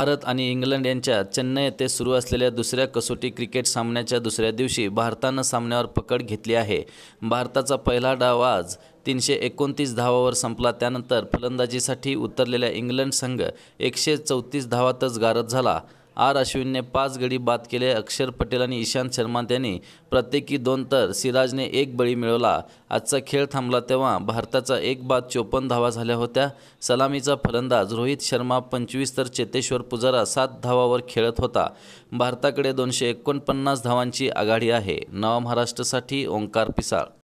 भारत आणि इंग्लंड यांच्या चेन्नई येथे सुरू असलेल्या दुसऱ्या कसोटी क्रिकेट सामन्याच्या दुसऱ्या दिवशी भारतानं सामन्यावर पकड घेतली आहे भारताचा पहिला डाव आज तीनशे एकोणतीस धावावर संपला त्यानंतर फलंदाजीसाठी उतरलेल्या इंग्लंड संघ एकशे चौतीस धावातच गारद झाला आर अश्विनने पाच गडी बाद केले अक्षर पटेल आणि इशांत शर्मा त्यांनी प्रत्येकी दोन तर सिराजने एक बळी मिळवला आजचा खेळ थांबला तेव्हा भारताचा एक बाद चोपन्न धावा झाल्या होत्या सलामीचा फलंदाज रोहित शर्मा पंचवीस तर चेतेश्वर पुजारा सात धावावर खेळत होता भारताकडे दोनशे एकोणपन्नास धावांची आघाडी आहे नवा महाराष्ट्रासाठी ओंकार पिसाळ